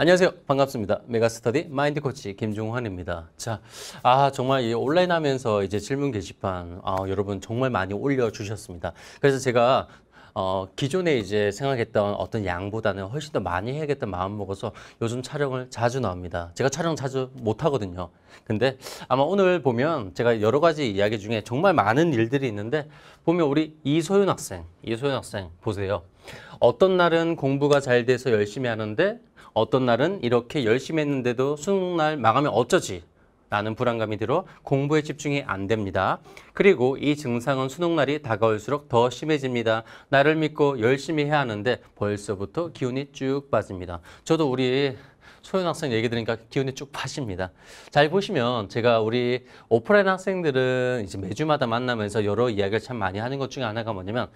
안녕하세요. 반갑습니다. 메가스터디 마인드 코치 김종환입니다. 자, 아, 정말 이 온라인 하면서 이제 질문 게시판, 아, 여러분 정말 많이 올려주셨습니다. 그래서 제가 어, 기존에 이제 생각했던 어떤 양보다는 훨씬 더 많이 해야겠다는 마음 먹어서 요즘 촬영을 자주 나옵니다. 제가 촬영 자주 못 하거든요. 근데 아마 오늘 보면 제가 여러 가지 이야기 중에 정말 많은 일들이 있는데 보면 우리 이소윤 학생, 이소윤 학생 보세요. 어떤 날은 공부가 잘 돼서 열심히 하는데 어떤 날은 이렇게 열심히 했는데도 수능날 마감이 어쩌지? 라는 불안감이 들어 공부에 집중이 안 됩니다. 그리고 이 증상은 수능날이 다가올수록 더 심해집니다. 나를 믿고 열심히 해야 하는데 벌써부터 기운이 쭉 빠집니다. 저도 우리 소연 학생 얘기 들으니까 기운이 쭉 빠집니다. 잘 보시면 제가 우리 오프라인 학생들은 이제 매주마다 만나면서 여러 이야기를 참 많이 하는 것 중에 하나가 뭐냐면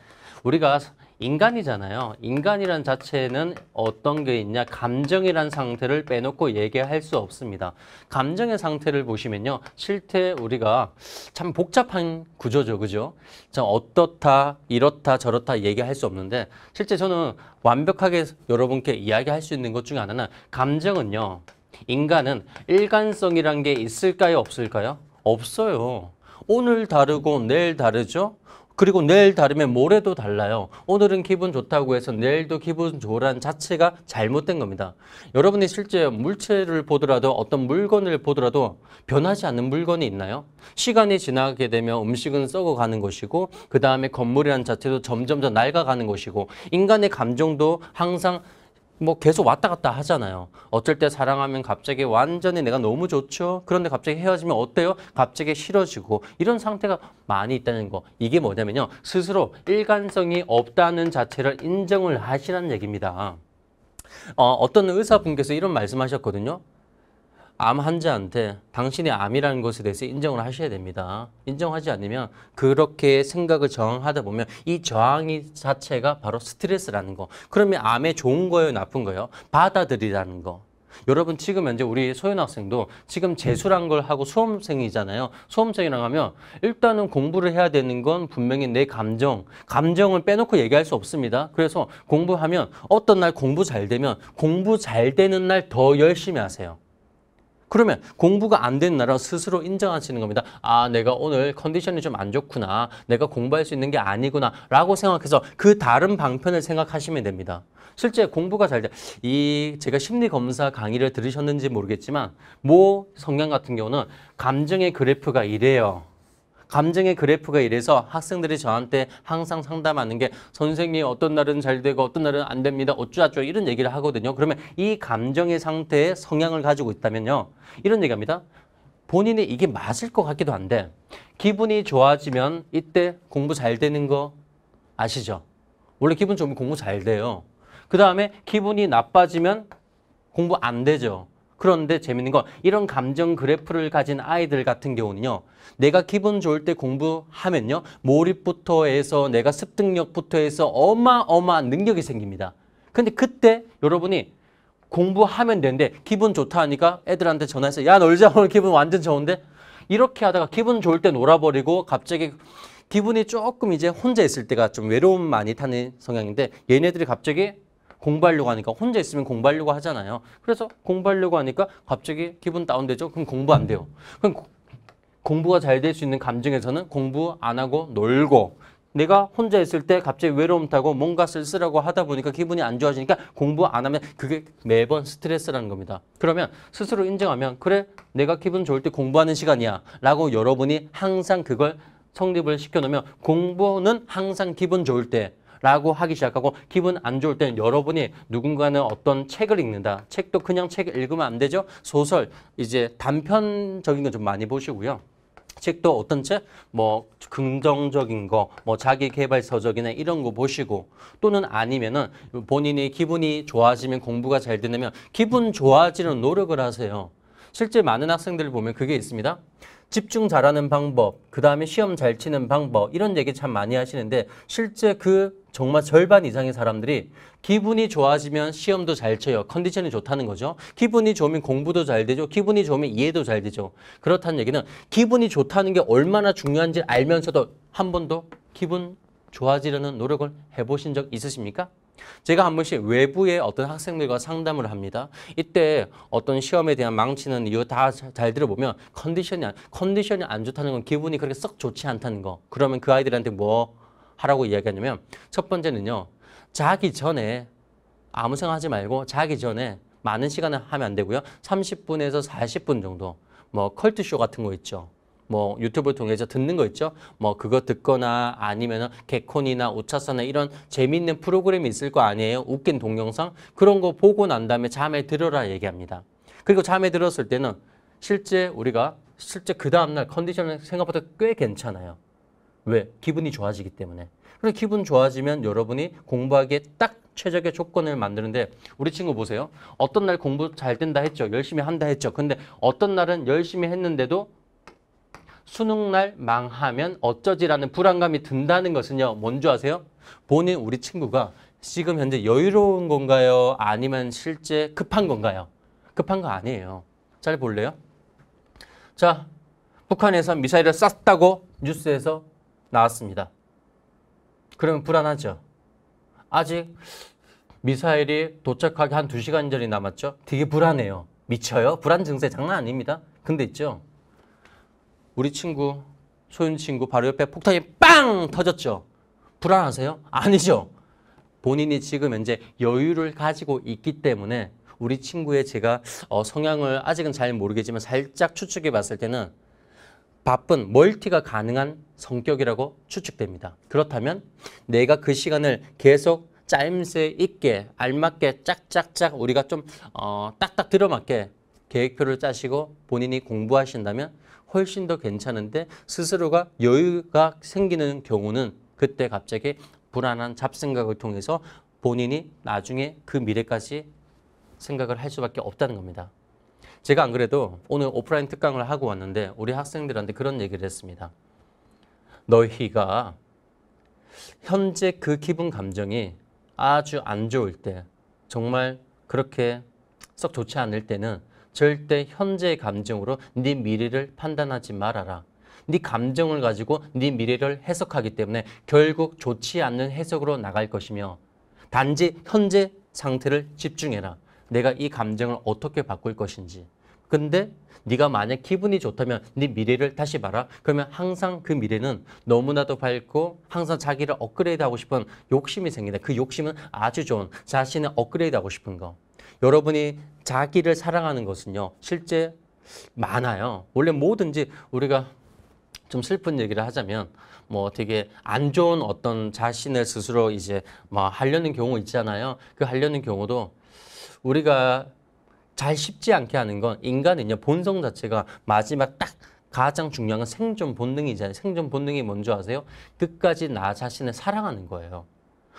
우리가 인간이잖아요. 인간이란 자체는 어떤 게 있냐? 감정이란 상태를 빼놓고 얘기할 수 없습니다. 감정의 상태를 보시면요. 실제 우리가 참 복잡한 구조죠. 그죠? 참 어떻다, 이렇다, 저렇다 얘기할 수 없는데 실제 저는 완벽하게 여러분께 이야기할 수 있는 것 중에 하나는 감정은요. 인간은 일관성이란 게 있을까요? 없을까요? 없어요. 오늘 다르고 내일 다르죠? 그리고 내일 다르면 모레도 달라요. 오늘은 기분 좋다고 해서 내일도 기분 좋으란 자체가 잘못된 겁니다. 여러분이 실제 물체를 보더라도 어떤 물건을 보더라도 변하지 않는 물건이 있나요? 시간이 지나게 되면 음식은 썩어가는 것이고 그 다음에 건물이란 자체도 점점 더 낡아가는 것이고 인간의 감정도 항상 뭐 계속 왔다 갔다 하잖아요. 어쩔 때 사랑하면 갑자기 완전히 내가 너무 좋죠. 그런데 갑자기 헤어지면 어때요? 갑자기 싫어지고 이런 상태가 많이 있다는 거. 이게 뭐냐면요. 스스로 일관성이 없다는 자체를 인정을 하시라는 얘기입니다. 어, 어떤 의사분께서 이런 말씀하셨거든요. 암 환자한테 당신의 암이라는 것에 대해서 인정을 하셔야 됩니다. 인정하지 않으면 그렇게 생각을 저항하다 보면 이 저항이 자체가 바로 스트레스라는 거. 그러면 암에 좋은 거예요, 나쁜 거예요? 받아들이라는 거. 여러분 지금 현재 우리 소연 학생도 지금 재수란 걸 하고 수험생이잖아요. 수험생이랑 하면 일단은 공부를 해야 되는 건 분명히 내 감정, 감정을 빼놓고 얘기할 수 없습니다. 그래서 공부하면 어떤 날 공부 잘 되면 공부 잘 되는 날 더 열심히 하세요. 그러면 공부가 안 된 나라 스스로 인정하시는 겁니다. 아, 내가 오늘 컨디션이 좀 안 좋구나. 내가 공부할 수 있는 게 아니구나. 라고 생각해서 그 다른 방편을 생각하시면 됩니다. 실제 공부가 잘 돼. 이 제가 심리 검사 강의를 들으셨는지 모르겠지만 모 성향 같은 경우는 감정의 그래프가 이래요. 감정의 그래프가 이래서 학생들이 저한테 항상 상담하는 게 선생님 어떤 날은 잘 되고 어떤 날은 안 됩니다. 어쩌죠 이런 얘기를 하거든요. 그러면 이 감정의 상태에 성향을 가지고 있다면요. 이런 얘기합니다. 본인이 이게 맞을 것 같기도 한데 기분이 좋아지면 이때 공부 잘 되는 거 아시죠? 원래 기분 좋으면 공부 잘 돼요. 그 다음에 기분이 나빠지면 공부 안 되죠. 그런데 재밌는 건 이런 감정 그래프를 가진 아이들 같은 경우는요. 내가 기분 좋을 때 공부하면요. 몰입부터 해서 내가 습득력부터 해서 어마어마한 능력이 생깁니다. 근데 그때 여러분이 공부하면 되는데 기분 좋다 하니까 애들한테 전화해서 야 놀자 오늘 기분 완전 좋은데 이렇게 하다가 기분 좋을 때 놀아버리고 갑자기 기분이 조금 이제 혼자 있을 때가 좀 외로움 많이 타는 성향인데 얘네들이 갑자기 공부하려고 하니까 혼자 있으면 공부하려고 하잖아요. 그래서 공부하려고 하니까 갑자기 기분 다운되죠. 그럼 공부 안 돼요. 그럼 공부가 잘 될 수 있는 감정에서는 공부 안 하고 놀고 내가 혼자 있을 때 갑자기 외로움 타고 뭔가 쓸쓸하고 하다 보니까 기분이 안 좋아지니까 공부 안 하면 그게 매번 스트레스라는 겁니다. 그러면 스스로 인정하면 그래 내가 기분 좋을 때 공부하는 시간이야 라고 여러분이 항상 그걸 성립을 시켜놓으면 공부는 항상 기분 좋을 때 라고 하기 시작하고 기분 안 좋을 때는 여러분이 누군가는 어떤 책을 읽는다. 책도 그냥 책 읽으면 안 되죠. 소설, 이제 단편적인 건좀 많이 보시고요. 책도 어떤 책? 뭐 긍정적인 거, 뭐 자기 개발 서적이나 이런 거 보시고 또는 아니면은 본인이 기분이 좋아지면 공부가 잘 되면 기분 좋아지는 노력을 하세요. 실제 많은 학생들 보면 그게 있습니다. 집중 잘하는 방법, 그 다음에 시험 잘 치는 방법 이런 얘기 참 많이 하시는데 실제 그 정말 절반 이상의 사람들이 기분이 좋아지면 시험도 잘 쳐요. 컨디션이 좋다는 거죠. 기분이 좋으면 공부도 잘 되죠. 기분이 좋으면 이해도 잘 되죠. 그렇다는 얘기는 기분이 좋다는 게 얼마나 중요한지 알면서도 한 번도 기분 좋아지려는 노력을 해보신 적 있으십니까? 제가 한 번씩 외부의 어떤 학생들과 상담을 합니다. 이때 어떤 시험에 대한 망치는 이유 다 잘 들어보면 컨디션이 안, 컨디션이 안 좋다는 건 기분이 그렇게 썩 좋지 않다는 거. 그러면 그 아이들한테 뭐 하라고 이야기하냐면 첫 번째는요. 자기 전에 아무 생각하지 말고 자기 전에 많은 시간을 하면 안 되고요. 30분에서 40분 정도 뭐 컬트쇼 같은 거 있죠. 뭐 유튜브 를 통해서 듣는 거 있죠? 뭐 그거 듣거나 아니면 개콘이나 오차선에 이런 재밌는 프로그램이 있을 거 아니에요? 웃긴 동영상? 그런 거 보고 난 다음에 잠에 들어라 얘기합니다. 그리고 잠에 들었을 때는 실제 우리가 실제 그 다음날 컨디션은 생각보다 꽤 괜찮아요. 왜? 기분이 좋아지기 때문에. 그리고 기분 좋아지면 여러분이 공부하기에 딱 최적의 조건을 만드는데 우리 친구 보세요. 어떤 날 공부 잘 된다 했죠. 열심히 한다 했죠. 근데 어떤 날은 열심히 했는데도 수능날 망하면 어쩌지라는 불안감이 든다는 것은요. 뭔지 아세요? 본인 우리 친구가 지금 현재 여유로운 건가요? 아니면 실제 급한 건가요? 급한 거 아니에요. 잘 볼래요? 자, 북한에서 미사일을 쐈다고 뉴스에서 나왔습니다. 그러면 불안하죠. 아직 미사일이 도착하기 한 두시간 전이 남았죠. 되게 불안해요. 미쳐요? 불안 증세 장난 아닙니다. 근데 있죠. 우리 친구 소윤 친구 바로 옆에 폭탄이 빵 터졌죠. 불안하세요? 아니죠. 본인이 지금 현재 여유를 가지고 있기 때문에 우리 친구의 제가 어, 성향을 아직은 잘 모르겠지만 살짝 추측해 봤을 때는 바쁜 멀티가 가능한 성격이라고 추측됩니다. 그렇다면 내가 그 시간을 계속 짜임새 있게 알맞게 짝짝짝 우리가 좀 어, 딱딱 들어맞게 계획표를 짜시고 본인이 공부하신다면 훨씬 더 괜찮은데 스스로가 여유가 생기는 경우는 그때 갑자기 불안한 잡생각을 통해서 본인이 나중에 그 미래까지 생각을 할 수밖에 없다는 겁니다. 제가 안 그래도 오늘 오프라인 특강을 하고 왔는데 우리 학생들한테 그런 얘기를 했습니다. 너희가 현재 그 기분 감정이 아주 안 좋을 때 정말 그렇게 썩 좋지 않을 때는 절대 현재 의 감정으로 네 미래를 판단하지 말아라. 네 감정을 가지고 네 미래를 해석하기 때문에 결국 좋지 않는 해석으로 나갈 것이며 단지 현재 상태를 집중해라. 내가 이 감정을 어떻게 바꿀 것인지. 근데 네가 만약 기분이 좋다면 네 미래를 다시 봐라. 그러면 항상 그 미래는 너무나도 밝고 항상 자기를 업그레이드하고 싶은 욕심이 생긴다. 그 욕심은 아주 좋은 자신을 업그레이드하고 싶은 거. 여러분이 자기를 사랑하는 것은요. 실제 많아요. 원래 뭐든지 우리가 좀 슬픈 얘기를 하자면 뭐 되게 안 좋은 어떤 자신의 스스로 이제 막 뭐 하려는 경우 있잖아요. 그 하려는 경우도 우리가 잘 쉽지 않게 하는 건 인간은요. 본성 자체가 마지막 딱 가장 중요한 건 생존 본능이잖아요. 생존 본능이 뭔지 아세요? 끝까지 나 자신을 사랑하는 거예요.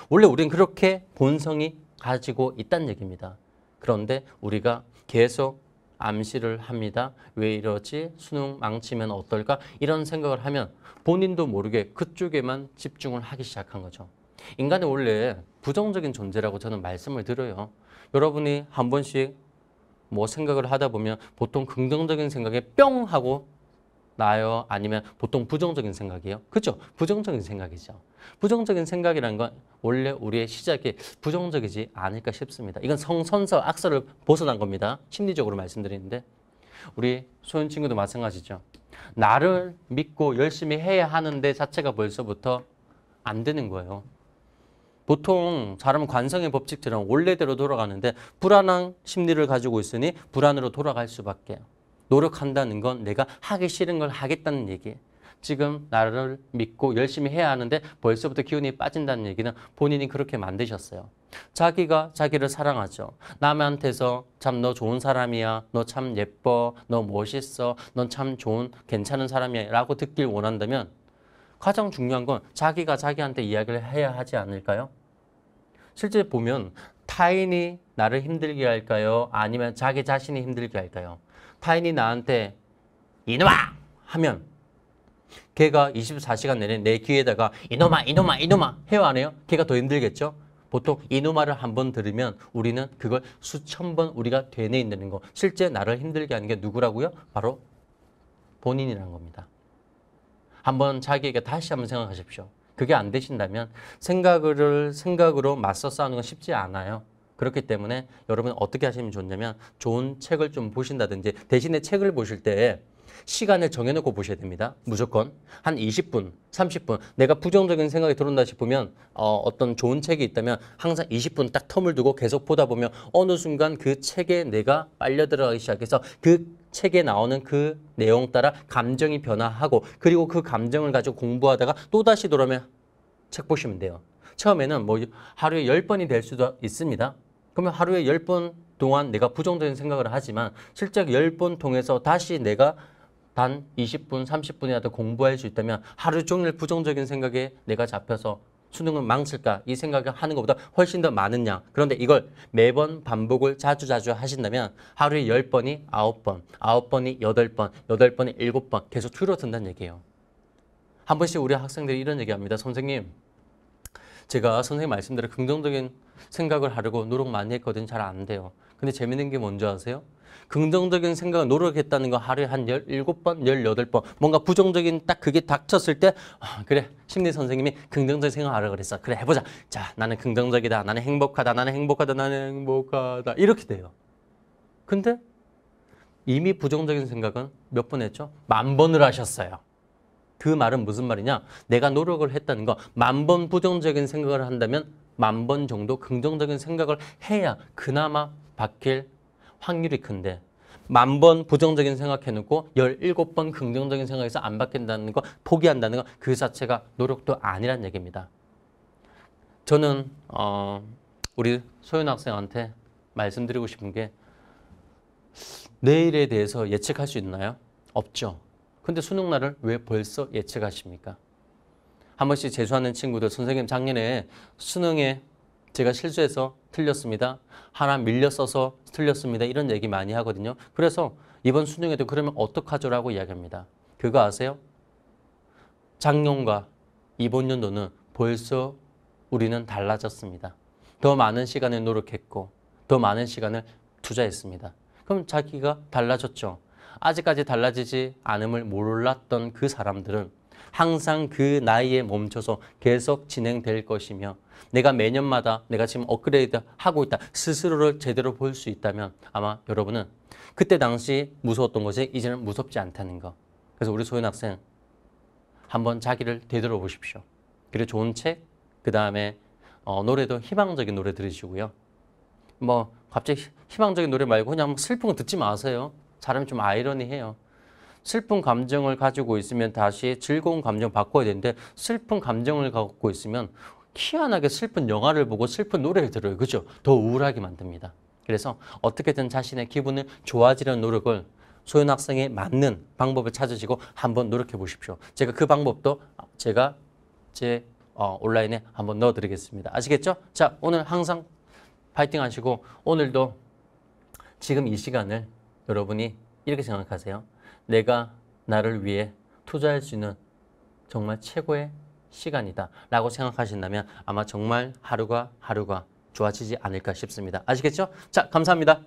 원래 우리 그렇게 본성이 가지고 있다는 얘기입니다. 그런데 우리가 계속 암시를 합니다. 왜 이러지? 수능 망치면 어떨까? 이런 생각을 하면 본인도 모르게 그쪽에만 집중을 하기 시작한 거죠. 인간이 원래 부정적인 존재라고 저는 말씀을 드려요. 여러분이 한 번씩 뭐 생각을 하다 보면 보통 긍정적인 생각에 뿅 하고 나요? 아니면 보통 부정적인 생각이에요? 그렇죠? 부정적인 생각이죠. 부정적인 생각이라는 건 원래 우리의 시작이 부정적이지 않을까 싶습니다. 이건 성선서 악서를 벗어난 겁니다. 심리적으로 말씀드리는데 우리 소연 친구도 마찬가지죠. 나를 믿고 열심히 해야 하는데 자체가 벌써부터 안 되는 거예요. 보통 사람 관성의 법칙처럼 원래대로 돌아가는데 불안한 심리를 가지고 있으니 불안으로 돌아갈 수밖에 노력한다는 건 내가 하기 싫은 걸 하겠다는 얘기 지금 나를 믿고 열심히 해야 하는데 벌써부터 기운이 빠진다는 얘기는 본인이 그렇게 만드셨어요. 자기가 자기를 사랑하죠. 남한테서 참 너 좋은 사람이야. 너 참 예뻐. 너 멋있어. 넌 참 좋은 괜찮은 사람이야. 라고 듣길 원한다면 가장 중요한 건 자기가 자기한테 이야기를 해야 하지 않을까요? 실제 보면 타인이 나를 힘들게 할까요? 아니면 자기 자신이 힘들게 할까요? 타인이 나한테 이놈아 하면 걔가 24시간 내내 내 귀에다가 이놈아 이놈아 이놈아 해요 안 해요? 걔가 더 힘들겠죠? 보통 이놈아를한 번 들으면 우리는 그걸 수천 번 우리가 되뇌인다는 거. 실제 나를 힘들게 하는 게 누구라고요? 바로 본인이라는 겁니다. 한번 자기에게 다시 한번 생각하십시오. 그게 안 되신다면 생각을 생각으로 맞서 싸우는 건 쉽지 않아요. 그렇기 때문에 여러분 어떻게 하시면 좋냐면 좋은 책을 좀 보신다든지 대신에 책을 보실 때 시간을 정해놓고 보셔야 됩니다. 무조건 한 20분, 30분 내가 부정적인 생각이 들어온다 싶으면 어, 어떤 좋은 책이 있다면 항상 20분 딱 텀을 두고 계속 보다 보면 어느 순간 그 책에 내가 빨려들어가기 시작해서 그 책에 나오는 그 내용 따라 감정이 변화하고 그리고 그 감정을 가지고 공부하다가 또다시 돌아오면 책 보시면 돼요. 처음에는 뭐 하루에 1 0번이될 수도 있습니다. 그러면 하루에 1 0번 동안 내가 부정적인 생각을 하지만 실제 0번 통해서 다시 내가 단 20분, 30분이라도 공부할 수 있다면 하루 종일 부정적인 생각에 내가 잡혀서 수능은 망칠까 이 생각을 하는 것보다 훨씬 더 많은 양 그런데 이걸 매번 반복을 자주 자주 하신다면 하루에 1 0번이9번9 번이 8번8 번이 7번 계속 줄어든다는 얘기예요 한 번씩 우리 학생들이 이런 얘기합니다 선생님 제가 선생님 말씀대로 긍정적인 생각을 하려고 노력 많이 했거든요. 잘안 돼요. 근데 재밌는 게 뭔지 아세요? 긍정적인 생각을 노력했다는 거 하루에 한 17번, 18번 뭔가 부정적인 딱 그게 닥쳤을 때 아, 그래 심리 선생님이 긍정적인 생각하라 그랬어. 그래 해보자. 자 나는 긍정적이다. 나는 행복하다. 나는 행복하다. 나는 행복하다. 이렇게 돼요. 근데 이미 부정적인 생각은 몇 번 했죠? 만 번을 하셨어요. 그 말은 무슨 말이냐? 내가 노력을 했다는 거만 번 부정적인 생각을 한다면 만 번 정도 긍정적인 생각을 해야 그나마 바뀔 확률이 큰데 만 번 부정적인 생각해놓고 1 7번 긍정적인 생각해서 안 바뀐다는 거 포기한다는 거 그 자체가 노력도 아니란 얘기입니다. 저는 어, 우리 소윤 학생한테 말씀드리고 싶은 게 내일에 대해서 예측할 수 있나요? 없죠. 근데 수능 날을 왜 벌써 예측하십니까? 한 번씩 재수하는 친구들 선생님 작년에 수능에 제가 실수해서 틀렸습니다. 하나 밀려 써서 틀렸습니다. 이런 얘기 많이 하거든요. 그래서 이번 수능에도 그러면 어떡하죠? 라고 이야기합니다. 그거 아세요? 작년과 이번 연도는 벌써 우리는 달라졌습니다. 더 많은 시간을 노력했고 더 많은 시간을 투자했습니다. 그럼 자기가 달라졌죠. 아직까지 달라지지 않음을 몰랐던 그 사람들은 항상 그 나이에 멈춰서 계속 진행될 것이며 내가 매년마다 내가 지금 업그레이드 하고 있다. 스스로를 제대로 볼 수 있다면 아마 여러분은 그때 당시 무서웠던 것이 이제는 무섭지 않다는 것 그래서 우리 소연 학생 한번 자기를 되돌아보십시오. 그리고 좋은 책, 그 다음에 어, 노래도 희망적인 노래 들으시고요. 뭐 갑자기 희망적인 노래 말고 그냥 슬픈 거 듣지 마세요. 사람이 좀 아이러니해요. 슬픈 감정을 가지고 있으면 다시 즐거운 감정 바꿔야 되는데 슬픈 감정을 갖고 있으면 희한하게 슬픈 영화를 보고 슬픈 노래를 들어요. 그죠? 더 우울하게 만듭니다. 그래서 어떻게든 자신의 기분을 좋아지려는 노력을 소연 학생에 맞는 방법을 찾으시고 한번 노력해 보십시오. 제가 그 방법도 제가 제 어, 온라인에 한번 넣어드리겠습니다. 아시겠죠? 자, 오늘 항상 파이팅 하시고 오늘도 지금 이 시간을 여러분이 이렇게 생각하세요. 내가 나를 위해 투자할 수 있는 정말 최고의 시간이다 라고 생각하신다면 아마 정말 하루가 하루가 좋아지지 않을까 싶습니다. 아시겠죠? 자, 감사합니다.